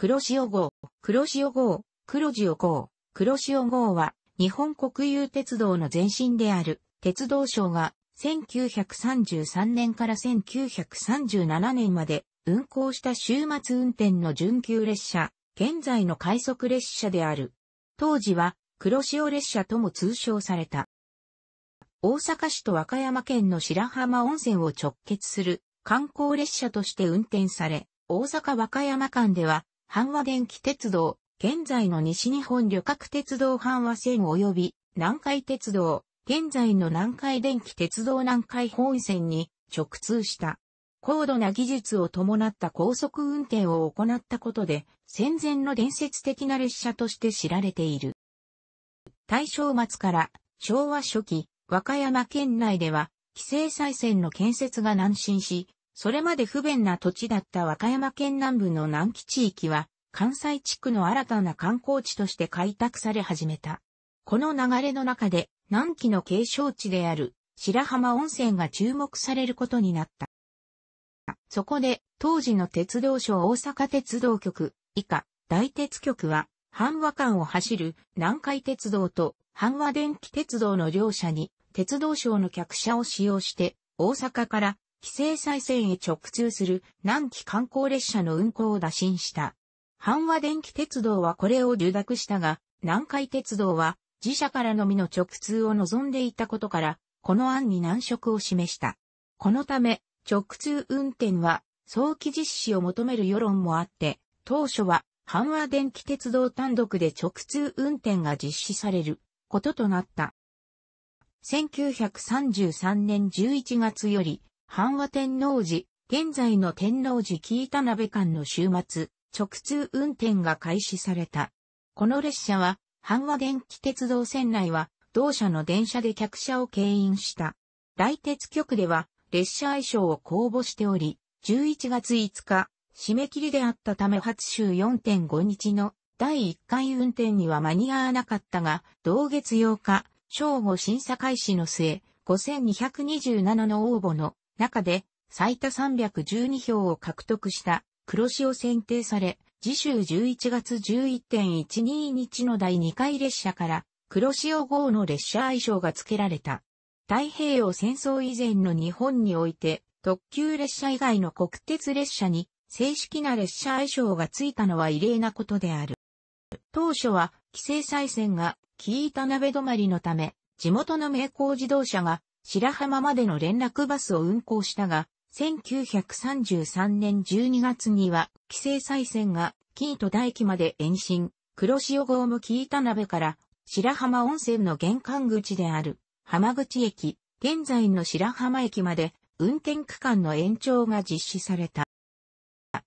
黒潮号、黒潮号、黒潮号、黒潮号は、日本国有鉄道の前身である、鉄道省が、1933年から1937年まで、運行した週末運転の準急列車、現在の快速列車である。当時は、黒潮列車とも通称された。大阪市と和歌山県の白浜温泉を直結する観光列車として運転され、大阪和歌山間では阪和電気鉄道、現在の西日本旅客鉄道阪和線及び南海鉄道、現在の南海電気鉄道南海本線に直通した。高度な技術を伴った高速運転を行ったことで、戦前の伝説的な列車として知られている。大正末から昭和初期、和歌山県内では、規制再線の建設が難進し、それまで不便な土地だった和歌山県南部の南紀地域は、関西地区の新たな観光地として開拓され始めた。この流れの中で、南紀の継承地である白浜温泉が注目されることになった。そこで、当時の鉄道省大阪鉄道局、以下、大鉄局は、阪和間を走る南海鉄道と阪和電気鉄道の両社に、鉄道省の客車を使用して、大阪から規制再線へ直通する南紀観光列車の運行を打診した。阪和電気鉄道はこれを受諾したが、南海鉄道は自社からのみの直通を望んでいたことから、この案に難色を示した。このため、直通運転は早期実施を求める世論もあって、当初は阪和電気鉄道単独で直通運転が実施されることとなった。1933年11月より阪和天皇寺、現在の天皇寺北田鍋間の週末、直通運転が開始された。この列車は、阪和電気鉄道線内は、同社の電車で客車を経引した。大鉄局では、列車愛称を公募しており、11月5日、締め切りであったため初週4.5日の第1回運転には間に合わなかったが、同月8日、正午審査開始の末、5227の応募の中で最多312票を獲得した黒潮選定され、次週11月11.12日の第2回列車から黒潮号の列車愛称が付けられた。太平洋戦争以前の日本において特急列車以外の国鉄列車に正式な列車愛称が付いたのは異例なことである。当初は規制再選が木板鍋止まりのため、地元の名工自動車が白浜までの連絡バスを運行したが、1933年12月には、規制再線が、紀伊戸大駅まで延伸、黒潮号向聞いた鍋から、白浜温泉の玄関口である、浜口駅、現在の白浜駅まで、運転区間の延長が実施された。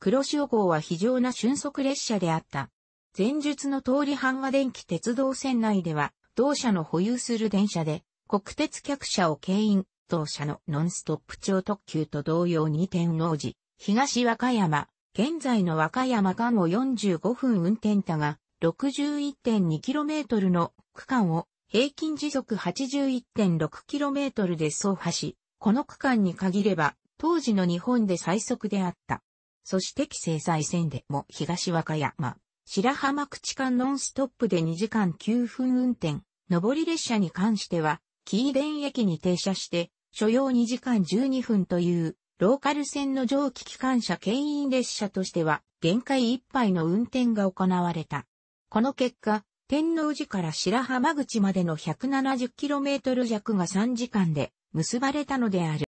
黒潮号は非常な瞬速列車であった。前述の通り半和電気鉄道線内では、同社の保有する電車で、国鉄客車を牽引、当社のノンストップ超特急と同様に天王寺、東和歌山、現在の和歌山間を45分運転だが、61.2km の区間を平均時速 81.6km で走破し、この区間に限れば当時の日本で最速であった。そして規制再線でも東和歌山、白浜口間ノンストップで2時間9分運転、上り列車に関してはキーベン駅に停車して、所要2時間12分という、ローカル線の蒸気機関車牽引列車としては、限界いっぱいの運転が行われた。この結果、天王寺から白浜口までの 170km 弱が3時間で結ばれたのである。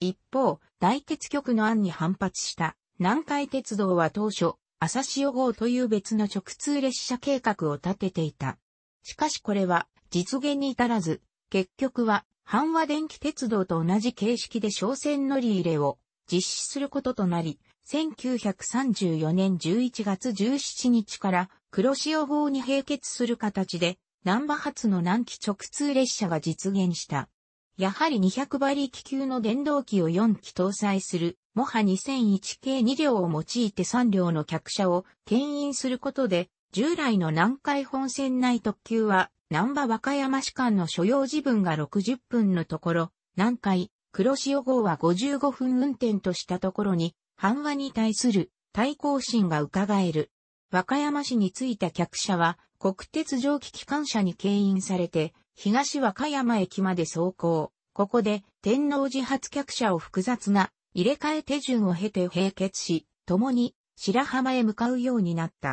一方、大鉄局の案に反発した南海鉄道は当初、朝潮号という別の直通列車計画を立てていた。しかしこれは実現に至らず、結局は、阪和電気鉄道と同じ形式で商船乗り入れを実施することとなり、1934年11月17日から黒潮法に併結する形で、南波発の南紀直通列車が実現した。やはり200馬力級の電動機を4機搭載する、もは2001系2両を用いて3両の客車を牽引することで、従来の南海本線内特急は南波和歌山市間の所要時分が60分のところ、南海、黒潮号は55分運転としたところに、版和に対する対抗心が伺える。和歌山市に着いた客車は、国鉄蒸気機関車に牽引されて、東和歌山駅まで走行。ここで、天皇自発客車を複雑な入れ替え手順を経て並結し、共に白浜へ向かうようになった。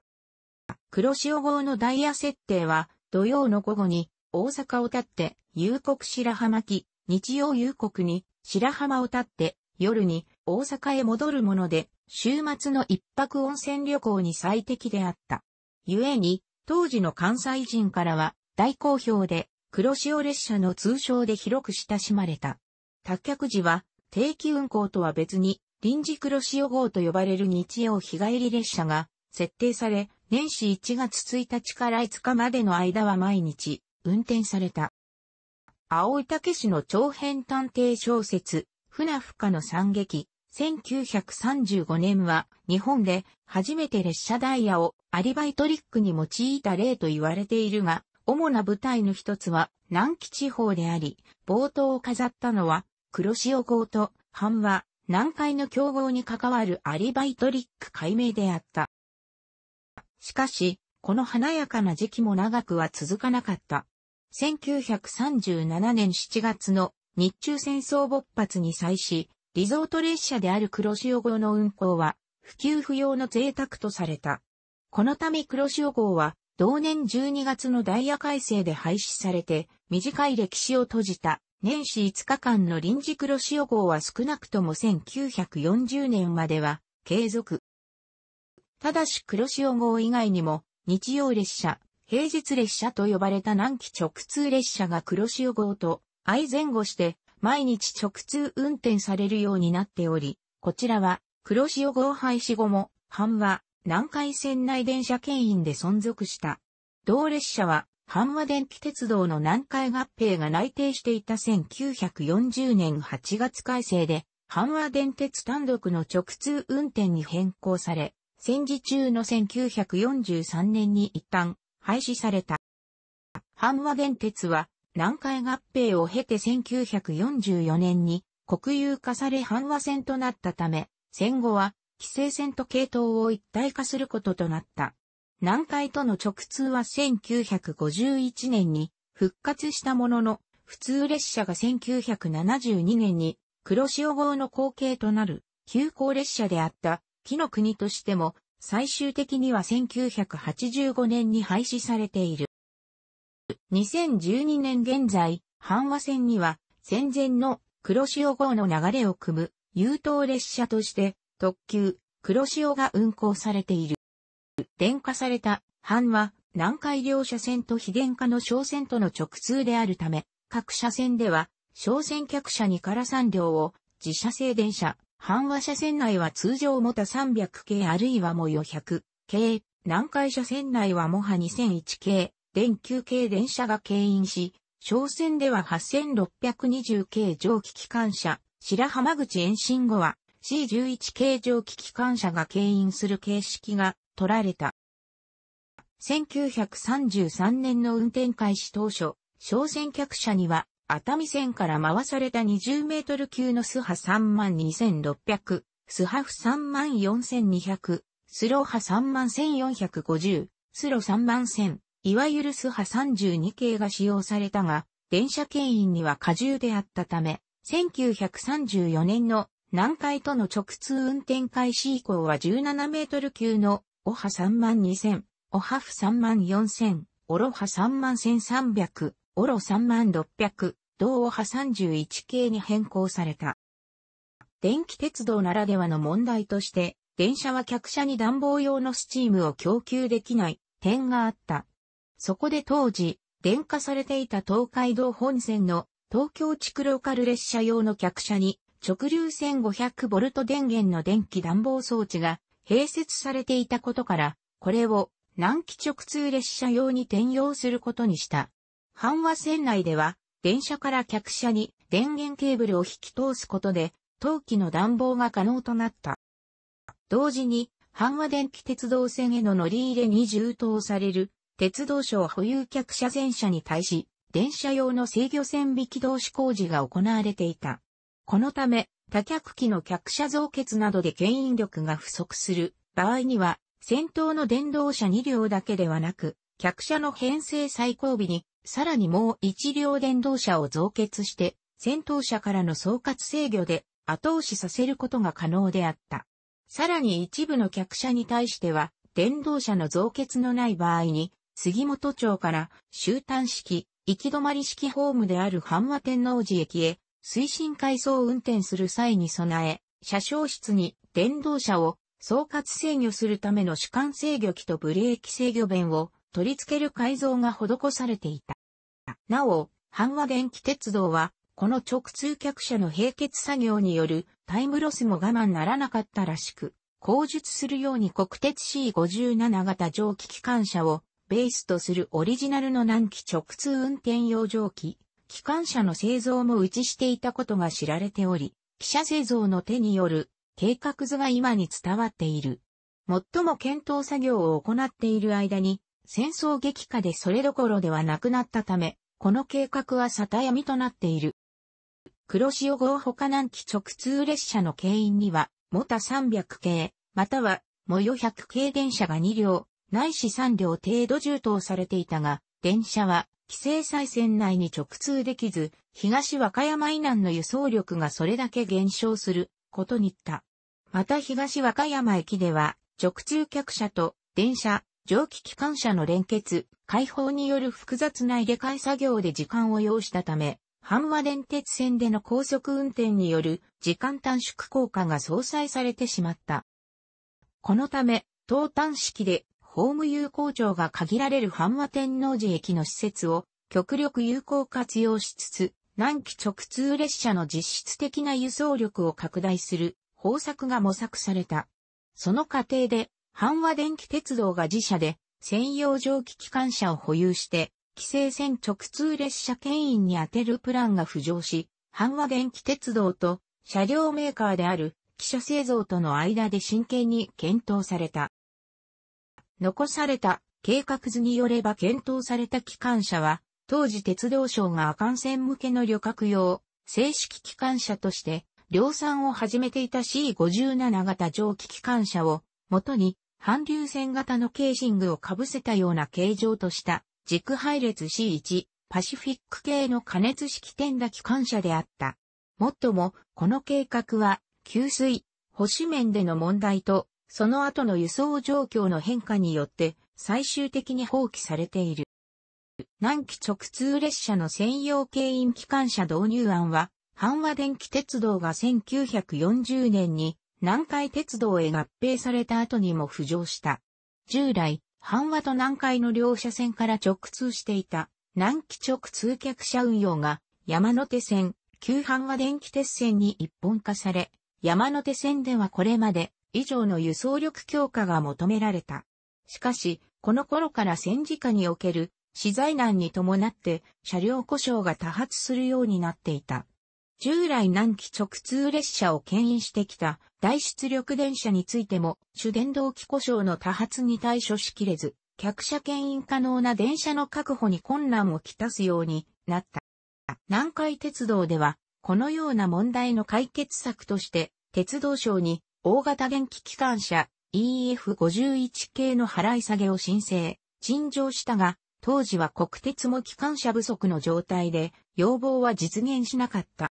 黒潮号のダイヤ設定は、土曜の午後に大阪を立って夕刻白浜き、日曜夕刻に白浜を立って夜に大阪へ戻るもので、週末の一泊温泉旅行に最適であった。故に、当時の関西人からは大好評で、黒潮列車の通称で広く親しまれた。脱却時は、定期運行とは別に、臨時黒潮号と呼ばれる日曜日帰り列車が設定され、年始1月1日から5日までの間は毎日運転された。青竹市の長編探偵小説、船深の惨劇、1935年は日本で初めて列車ダイヤをアリバイトリックに用いた例と言われているが、主な舞台の一つは南紀地方であり、冒頭を飾ったのは黒潮号と半和、南海の競合に関わるアリバイトリック解明であった。しかし、この華やかな時期も長くは続かなかった。1937年7月の日中戦争勃発に際し、リゾート列車である黒潮号の運行は、普及不要の贅沢とされた。このため黒潮号は、同年12月のダイヤ改正で廃止されて、短い歴史を閉じた、年始5日間の臨時黒潮号は少なくとも1940年までは、継続。ただし黒潮号以外にも、日曜列車、平日列車と呼ばれた南紀直通列車が黒潮号と相前後して毎日直通運転されるようになっており、こちらは黒潮号廃止後も阪和南海線内電車牽引で存続した。同列車は阪和電気鉄道の南海合併が内定していた1940年8月改正で阪和電鉄単独の直通運転に変更され、戦時中の1943年に一旦廃止された。阪和電鉄は南海合併を経て1944年に国有化され阪和線となったため、戦後は規制線と系統を一体化することとなった。南海との直通は1951年に復活したものの、普通列車が1972年に黒潮号の後継となる急行列車であった木の国としても、最終的には1985年に廃止されている。2012年現在、阪和線には、戦前の黒潮号の流れを組む、優等列車として、特急、黒潮が運行されている。電化された阪は、南海両車線と非電化の小線との直通であるため、各車線では、小線客車にから3両を自社製電車、半和車線内は通常もた300系あるいはも4 0 0系、南海車線内はもは2001系、電球系電車が牽引し、小線では8620系蒸気機関車、白浜口延伸後は C11 系蒸気機関車が牽引する形式が取られた。1933年の運転開始当初、小船客車には熱海線から回された20メートル級のスハ32600、スハフ34200、スローハ31450、スロ31000、いわゆるスハ32系が使用されたが、電車牽引には過重であったため、1934年の南海との直通運転開始以降は17メートル級のオハ32000、オハフ34000、オロハ31300、オロ30600、銅をハ31系に変更された。電気鉄道ならではの問題として、電車は客車に暖房用のスチームを供給できない点があった。そこで当時、電化されていた東海道本線の東京地区ローカル列車用の客車に直流 1500V 電源の電気暖房装置が併設されていたことから、これを南紀直通列車用に転用することにした。阪和線内では、電車から客車に電源ケーブルを引き通すことで、陶器の暖房が可能となった。同時に、阪和電気鉄道線への乗り入れに充当される、鉄道省保有客車全車に対し、電車用の制御線引き同士工事が行われていた。このため、多客機の客車増結などで牽引力が不足する場合には、先頭の電動車2両だけではなく、客車の編成最後尾にさらにもう一両電動車を増結して、戦闘車からの総括制御で後押しさせることが可能であった。さらに一部の客車に対しては、電動車の増結のない場合に、杉本町から終端式、行き止まり式ホームである阪和天王寺駅へ、推進回を運転する際に備え、車掌室に電動車を総括制御するための主管制御機とブレーキ制御弁を取り付ける改造が施されていた。なお、阪和電気鉄道は、この直通客車の並結作業によるタイムロスも我慢ならなかったらしく、後述するように国鉄 C57 型蒸気機関車をベースとするオリジナルの南紀直通運転用蒸気、機関車の製造も打ちしていたことが知られており、汽車製造の手による計画図が今に伝わっている。最も検討作業を行っている間に、戦争激化でそれどころではなくなったため、この計画は沙汰闇となっている。黒潮号他南紀直通列車の経員には、モタ300系、または、モヨ100系電車が2両、ないし3両程度充当されていたが、電車は、規制再線内に直通できず、東和歌山以南の輸送力がそれだけ減少することにった。また東和歌山駅では、直通客車と電車、蒸気機関車の連結、解放による複雑な入れ替え作業で時間を要したため、阪和電鉄線での高速運転による時間短縮効果が相殺されてしまった。このため、東端式でホーム有効庁が限られる阪和天王寺駅の施設を極力有効活用しつつ、南紀直通列車の実質的な輸送力を拡大する方策が模索された。その過程で阪和電気鉄道が自社で専用蒸気機関車を保有して、規制線直通列車牽引に充てるプランが浮上し、阪和電気鉄道と車両メーカーである汽車製造との間で真剣に検討された。残された計画図によれば検討された機関車は、当時鉄道省が阿寒線向けの旅客用、正式機関車として、量産を始めていた C57 型蒸気機関車を、元に反流線型のケーシングを被せたような形状とした軸配列 C1 パシフィック系の加熱式点打機関車であった。もっとも、この計画は、給水、保守面での問題と、その後の輸送状況の変化によって、最終的に放棄されている。南紀直通列車の専用経員機関車導入案は、阪和電気鉄道が1940年に南海鉄道へ合併された後にも浮上した。従来、阪和と南海の両車線から直通していた南紀直通客車運用が山手線、旧阪和電気鉄線に一本化され、山手線ではこれまで以上の輸送力強化が求められた。しかし、この頃から戦時下における資材難に伴って車両故障が多発するようになっていた。従来南紀直通列車を牽引してきた大出力電車についても主電動機故障の多発に対処しきれず、客車牽引可能な電車の確保に困難をきたすようになった。南海鉄道では、このような問題の解決策として、鉄道省に大型電気機関車 EF51 系の払い下げを申請、陳情したが、当時は国鉄も機関車不足の状態で、要望は実現しなかった。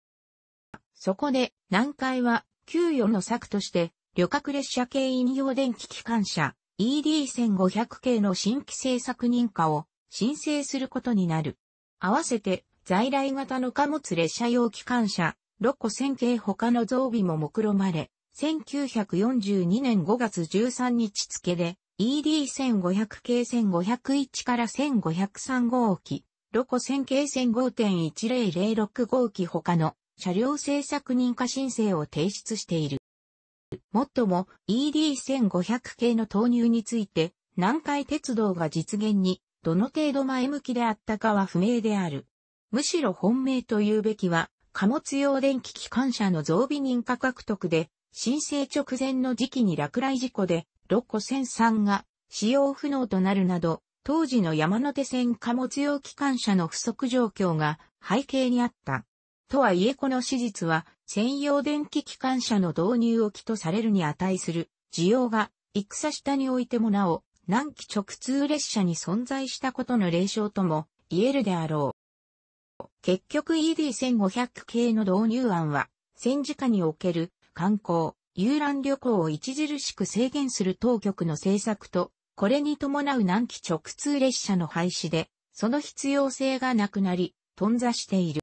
そこで、南海は、給与の策として、旅客列車系引用電気機関車 ED1500 系の新規制作認可を申請することになる。合わせて在来型の貨物列車用機関車ロ個1000系他の増備も目論まれ、1942年5月13日付で ED1500 系1501から1503号機、ロコ1000系1005.1006号機他の車両制作認可申請を提出している。もっとも ED1500 系の投入について、南海鉄道が実現にどの程度前向きであったかは不明である。むしろ本命というべきは、貨物用電気機関車の増備認可獲得で、申請直前の時期に落雷事故で、6個線3が使用不能となるなど、当時の山手線貨物用機関車の不足状況が背景にあった。とはいえこの史実は専用電気機関車の導入を起とされるに値する需要が戦下においてもなお南紀直通列車に存在したことの霊障とも言えるであろう。結局 ED1500 系の導入案は戦時下における観光、遊覧旅行を著しく制限する当局の政策と、これに伴う南紀直通列車の廃止で、その必要性がなくなり、頓挫している。